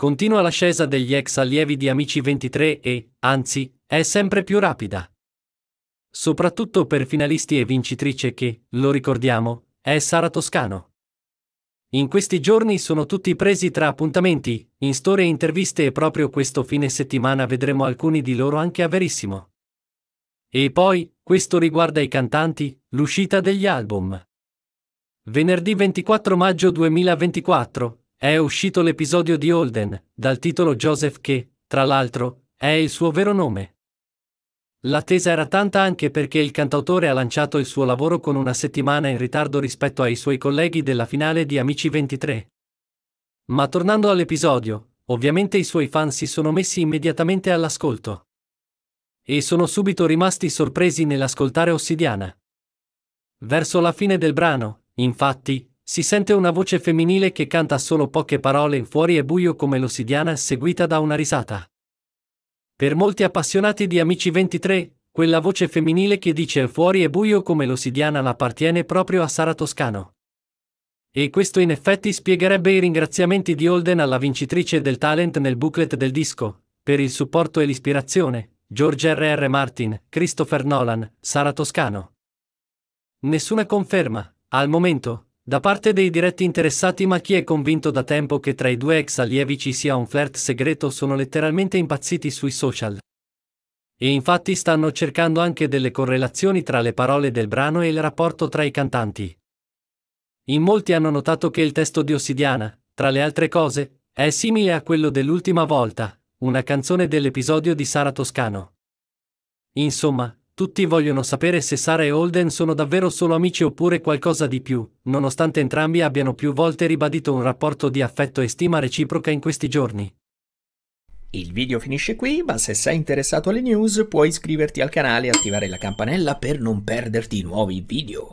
Continua l'ascesa degli ex allievi di Amici 23 e, anzi, è sempre più rapida. Soprattutto per finalisti e vincitrice che, lo ricordiamo, è Sara Toscano. In questi giorni sono tutti presi tra appuntamenti, in storie e interviste e proprio questo fine settimana vedremo alcuni di loro anche a Verissimo. E poi, questo riguarda i cantanti, l'uscita degli album. Venerdì 24 maggio 2024, è uscito l'episodio di Holden, dal titolo Joseph che, tra l'altro, è il suo vero nome. L'attesa era tanta anche perché il cantautore ha lanciato il suo lavoro con una settimana in ritardo rispetto ai suoi colleghi della finale di Amici 23. Ma tornando all'episodio, ovviamente i suoi fan si sono messi immediatamente all'ascolto. E sono subito rimasti sorpresi nell'ascoltare Ossidiana. Verso la fine del brano, infatti, si sente una voce femminile che canta solo poche parole, fuori e buio come l'ossidiana, seguita da una risata. Per molti appassionati di Amici 23, quella voce femminile che dice fuori e buio come l'ossidiana l'appartiene proprio a Sara Toscano. E questo in effetti spiegherebbe i ringraziamenti di Holden alla vincitrice del talent nel booklet del disco, per il supporto e l'ispirazione, George R.R. Martin, Christopher Nolan, Sara Toscano. Nessuna conferma, al momento, da parte dei diretti interessati ma chi è convinto da tempo che tra i due ex allievi ci sia un flirt segreto sono letteralmente impazziti sui social. E infatti stanno cercando anche delle correlazioni tra le parole del brano e il rapporto tra i cantanti. In molti hanno notato che il testo di Ossidiana, tra le altre cose, è simile a quello dell'ultima volta, una canzone dell'episodio di Sara Toscano. Insomma, tutti vogliono sapere se Sara e Holden sono davvero solo amici oppure qualcosa di più, nonostante entrambi abbiano più volte ribadito un rapporto di affetto e stima reciproca in questi giorni. Il video finisce qui, ma se sei interessato alle news puoi iscriverti al canale e attivare la campanella per non perderti nuovi video.